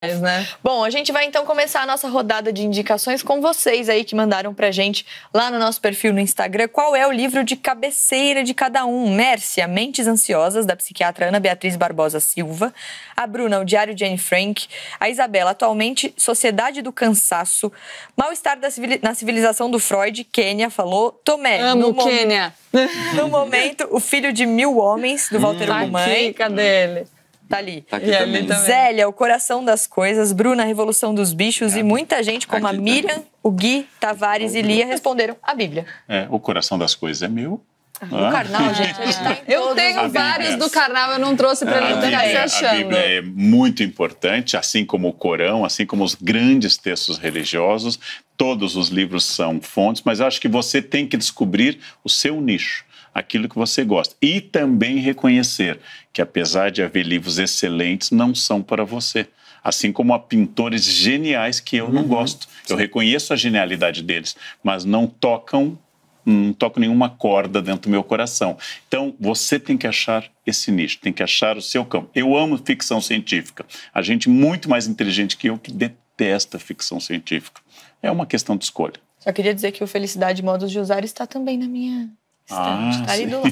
Né? Bom, a gente vai então começar a nossa rodada de indicações com vocês aí que mandaram pra gente lá no nosso perfil no Instagram. Qual é o livro de cabeceira de cada um? Mércia, Mentes Ansiosas, da psiquiatra Ana Beatriz Barbosa Silva. A Bruna, O Diário de Anne Frank. A Isabela, atualmente Sociedade do Cansaço. Mal-Estar civili na Civilização do Freud, Quênia falou. Tomé. Amo Quênia. No momento, O Filho de Mil Homens, do hum. Walter hum, Gumann. A dele. Tá ali. Tá aqui e também. também. Zélia, o coração das coisas, Bruna, a revolução dos bichos é. e muita gente como aqui a Miriam, o Gui, Tavares e Lia responderam a Bíblia. É, o coração das coisas é meu, ah, o carnal, gente, tá ah. Eu tenho vários do carnal, eu não trouxe para ele, tá se achando. A Bíblia é muito importante, assim como o Corão, assim como os grandes textos religiosos. Todos os livros são fontes, mas acho que você tem que descobrir o seu nicho aquilo que você gosta. E também reconhecer que, apesar de haver livros excelentes, não são para você. Assim como há pintores geniais que eu uhum. não gosto. Eu reconheço a genialidade deles, mas não tocam hum, não toco nenhuma corda dentro do meu coração. Então, você tem que achar esse nicho, tem que achar o seu campo. Eu amo ficção científica. A gente muito mais inteligente que eu que detesta ficção científica. É uma questão de escolha. Só queria dizer que o Felicidade Modos de Usar está também na minha Estamos, ah, tá, tá ali do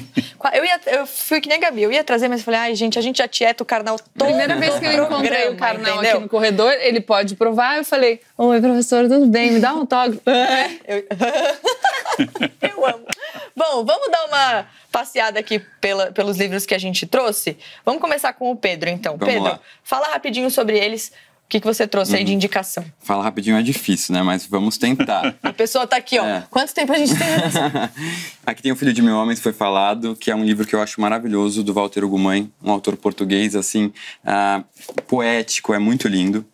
Eu, ia, eu fui que nem a Gabi, eu ia trazer, mas falei, ai, gente, a gente já tieta o carnal todo. Primeira vez que eu encontrei o carnal entendeu? aqui no corredor, ele pode provar. Eu falei, oi, professor, tudo bem? Me dá um autógrafo. É, eu... eu amo. Bom, vamos dar uma passeada aqui pela, pelos livros que a gente trouxe? Vamos começar com o Pedro, então. Vamos Pedro, lá. fala rapidinho sobre eles. O que, que você trouxe uhum. aí de uhum. indicação? Falar rapidinho é difícil, né? Mas vamos tentar. a pessoa está aqui, ó. É. Quanto tempo a gente tem? aqui tem O Filho de Mil Homens, foi falado, que é um livro que eu acho maravilhoso, do Walter Ugumãe, um autor português, assim, uh, poético, é muito lindo.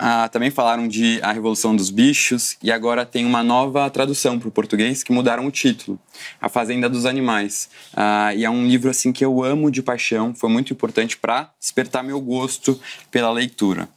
Uh, também falaram de A Revolução dos Bichos, e agora tem uma nova tradução para o português que mudaram o título, A Fazenda dos Animais. Uh, e é um livro assim que eu amo de paixão, foi muito importante para despertar meu gosto pela leitura.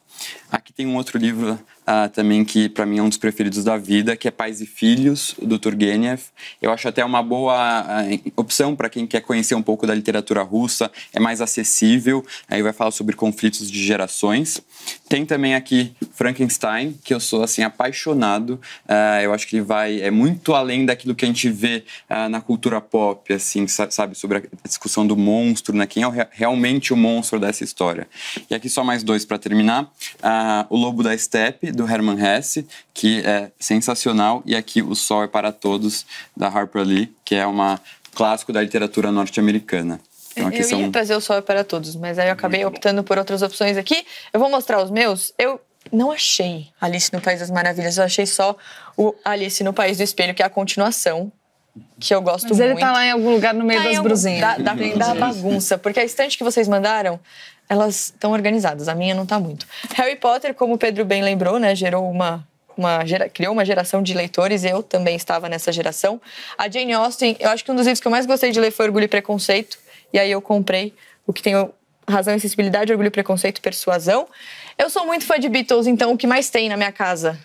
Aqui tem um outro livro uh, também que para mim é um dos preferidos da vida, que é Pais e Filhos, do Turgenev. Eu acho até uma boa uh, opção para quem quer conhecer um pouco da literatura russa, é mais acessível, aí vai falar sobre conflitos de gerações. Tem também aqui Frankenstein, que eu sou assim apaixonado, uh, eu acho que ele vai é muito além daquilo que a gente vê na cultura pop, assim, sabe, sobre a discussão do monstro, né, quem é re realmente o monstro dessa história. E aqui só mais dois para terminar, O Lobo da Steppe, do Herman Hesse, que é sensacional, e aqui O Sol é para Todos, da Harper Lee, que é um clássico da literatura norte-americana. Então, eu são... ia trazer O Sol é para Todos, mas aí eu acabei optando por outras opções aqui. Eu vou mostrar os meus. Eu não achei Alice no País das Maravilhas, eu achei só o Alice no País do Espelho, que é a continuação, que eu gosto Mas muito. Mas ele tá lá em algum lugar no meio tá das brusinhas. Da, da, da, uhum. bagunça, porque a estante que vocês mandaram elas estão organizadas. A minha não está muito. Harry Potter, como o Pedro bem lembrou, né, gerou uma uma gera, criou uma geração de leitores, eu também estava nessa geração. A Jane Austen, eu acho que um dos livros que eu mais gostei de ler foi Orgulho e Preconceito, e aí eu comprei o que tem Razão e Sensibilidade, Orgulho e Preconceito e Persuasão. Eu sou muito fã de Beatles, então o que mais tem na minha casa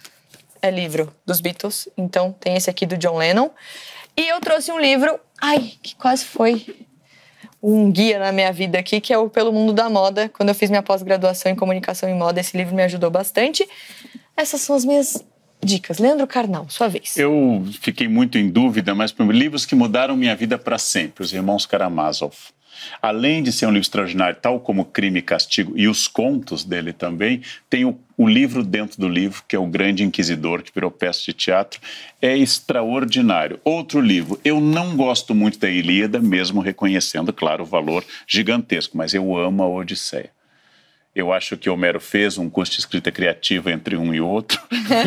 é livro dos Beatles, então tem esse aqui do John Lennon. E eu trouxe um livro, ai, que quase foi um guia na minha vida aqui, que é o Pelo Mundo da Moda. Quando eu fiz minha pós-graduação em comunicação e moda, esse livro me ajudou bastante. Essas são as minhas dicas. Leandro Carnal, sua vez. Eu fiquei muito em dúvida, mas livros que mudaram minha vida para sempre, Os Irmãos Karamazov. Além de ser um livro extraordinário, tal como Crime e Castigo e os contos dele também, tem o, o, livro dentro do livro, que é O Grande Inquisidor, que virou peça de teatro, é extraordinário. Outro livro, eu não gosto muito da Ilíada, mesmo reconhecendo, claro, o valor gigantesco, mas eu amo a Odisseia. Eu acho que Homero fez um curso de escrita criativa entre um e outro.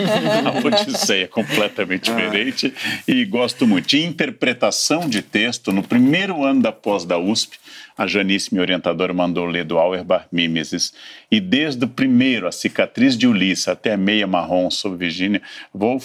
a Odisseia é completamente ah. diferente. E gosto muito de interpretação de texto. No primeiro ano da pós da USP, a Janice, minha orientadora, mandou ler do Auerbach Mimesis. E desde o primeiro, a cicatriz de Ulisses, até a meia marrom sobre Virgínia,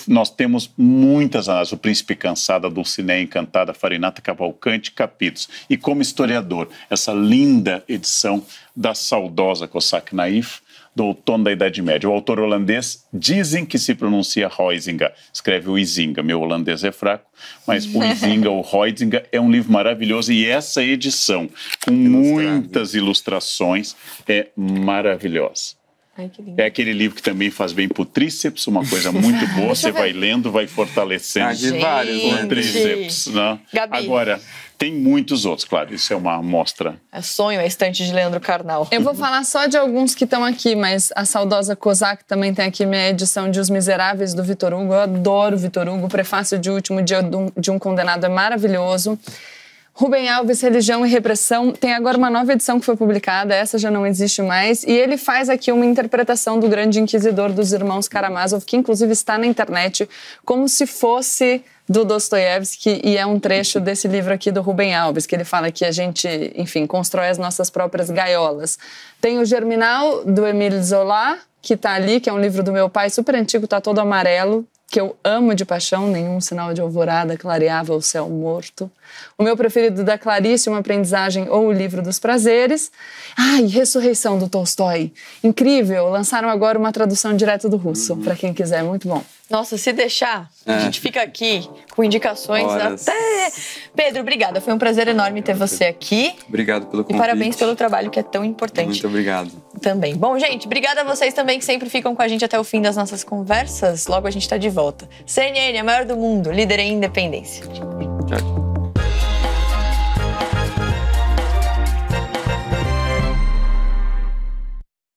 nós temos muitas análises. O Príncipe Cansado, a Dulcinea Encantada, a Farinata Cavalcante, capítulos. E como historiador, essa linda edição da saudosa Cossack Naif, do outono da Idade Média. O autor holandês dizem que se pronuncia Huizinga, escreve o Izinga. Meu holandês é fraco, mas o Izinga, o Huizinga, é um livro maravilhoso e essa edição, com Ilustrado. muitas ilustrações, é maravilhosa. Ai, é aquele livro que também faz bem pro tríceps, uma coisa muito boa. você vai lendo, vai fortalecendo. Ah, de vários, né? Tríceps, né? Agora, tem muitos outros, claro. Isso é uma amostra. É sonho, é estante de Leandro Carnal. Eu vou falar só de alguns que estão aqui, mas a saudosa Kozak também tem aqui minha edição de Os Miseráveis, do Vitor Hugo. Eu adoro Vitor Hugo. O prefácio de Último Dia de um Condenado é maravilhoso. Rubem Alves, Religião e Repressão, tem agora uma nova edição que foi publicada, essa já não existe mais, e ele faz aqui uma interpretação do grande inquisidor dos irmãos Karamazov, que inclusive está na internet, como se fosse do Dostoiévski, e é um trecho desse livro aqui do Rubem Alves, que ele fala que a gente, enfim, constrói as nossas próprias gaiolas. Tem o Germinal, do Emile Zola, que está ali, que é um livro do meu pai, super antigo, está todo amarelo, que eu amo de paixão, nenhum sinal de alvorada clareava o céu morto. O meu preferido da Clarice, Uma Aprendizagem ou O Livro dos Prazeres. Ai, Ressurreição do Tolstói. Incrível! Lançaram agora uma tradução direto do russo, uhum. para quem quiser, muito bom. Nossa, se deixar, é. a gente fica aqui com indicações Horas. até. Pedro, obrigada. Foi um prazer enorme ter você aqui. Obrigado pelo convite. E parabéns pelo trabalho que é tão importante. Muito obrigado. Também. Bom, gente, obrigada a vocês também que sempre ficam com a gente até o fim das nossas conversas. Logo a gente está de volta. CNN, a maior do mundo, líder em independência. Tchau, tchau.